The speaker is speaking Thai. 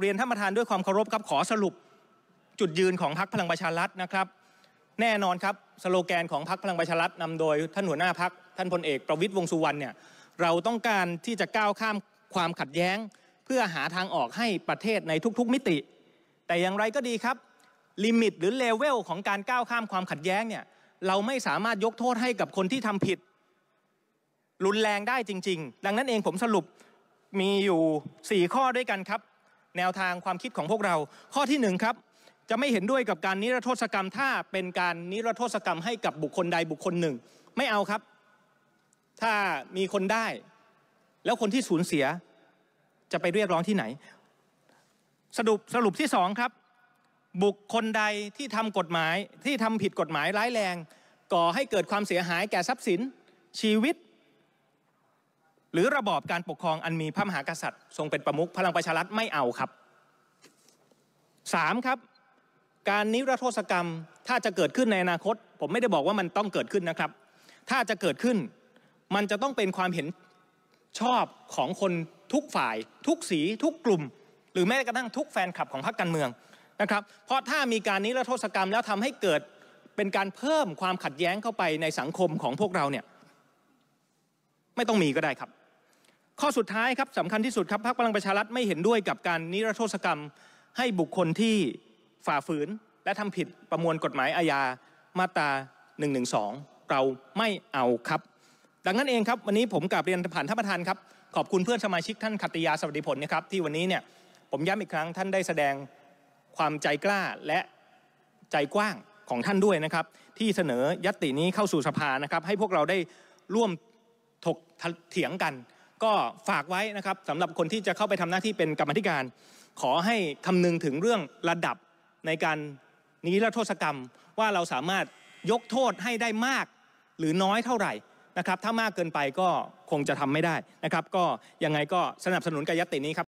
เรียนท่านประธานด้วยความเคารพครับขอสรุปจุดยืนของพักพลังประชารัฐนะครับ แน่นอนครับสโลแกนของพักพลังประชารัฐนำโดยท่านหัวหน้าพักท่านพลเอกประวิตยวงสุวรรณเนี่ยเราต้องการที่จะก้าวข้ามความขัดแย้ง เพื่อหาทางออกให้ประเทศในทุกๆมิติ แต่อย่างไรก็ดีครับ ลิมิตหรือเลเวล ของการก้าวข้ามความขัดแย้งเนี่ยเราไม่สามารถยกโทษให้กับคนที่ทำผิดรุนแรงได้จริง ๆ ดังนั้นเองผมสรุปมีอยู่ 4 ข้อด้วยกันครับแนวทางความคิดของพวกเรา ข้อที่1ครับ จะไม่เห็นด้วยกับการนิรโทษกรรม ถ้าเป็นการนิรโทษกรรมให้กับบุคคลใดบุคคลหนึ่ง ไม่เอาครับ ถ้ามีคนได้ แล้วคนที่สูญเสีย จะไปเรียกร้องที่ไหน สรุปสรุปที่สองครับ บุคคลใดที่ทำกฎหมายที่ทำผิดกฎหมายร้ายแรง ก่อให้เกิดความเสียหายแก่ทรัพย์สินชีวิตหรือระบอบการปกครองอันมีพระมหากษัตริย์ทรงเป็นประมุขพลังประชารัฐไม่เอาครับ 3. ครับ การนิรโทษกรรม ถ้าจะเกิดขึ้นในอนาคต ผมไม่ได้บอกว่ามันต้องเกิดขึ้นนะครับ ถ้าจะเกิดขึ้น มันจะต้องเป็นความเห็นชอบของคนทุกฝ่าย ทุกสีทุกกลุ่ม หรือแม้กระทั่งทุกแฟนคลับของพรรคการเมืองนะครับเพราะถ้ามีการนิรโทษกรรม แล้วทำให้เกิดเป็นการเพิ่มความขัดแย้งเข้าไปในสังคมของพวกเราเนี่ยไม่ต้องมีก็ได้ครับข้อสุดท้ายครับสำคัญที่สุดครับพรรคพลังประชารัฐไม่เห็นด้วยกับการนิรโทษกรรมให้บุคคลที่ฝ่าฝืน และทำผิดประมวลกฎหมายอาญามาตรา112 เราไม่เอาครับ ดังนั้นเองครับ วันนี้ผมกลับเรียนผ่านท่านประธานครับ ขอบคุณเพื่อนสมาชิกท่านขัตยาสวัสดิผลนะครับที่วันนี้เนี่ยผมย้ำอีกครั้ง ท่านได้แสดงความใจกล้าและใจกว้างของท่านด้วยนะครับที่เสนอยัตตินี้เข้าสู่สภานะครับให้พวกเราได้ร่วมถกเถียงกันก็ฝากไว้นะครับสำหรับคนที่จะเข้าไปทำหน้าที่เป็นกรรมธิการ ขอให้คำนึงถึงเรื่องระดับในการนี้ละโทษกรรมว่าเราสามารถยกโทษให้ได้มากหรือน้อยเท่าไหร่นะครับ ถ้ามากเกินไปก็คงจะทำไม่ได้นะครับ ก็ยังไงก็สนับสนุนกายตินี้ครับ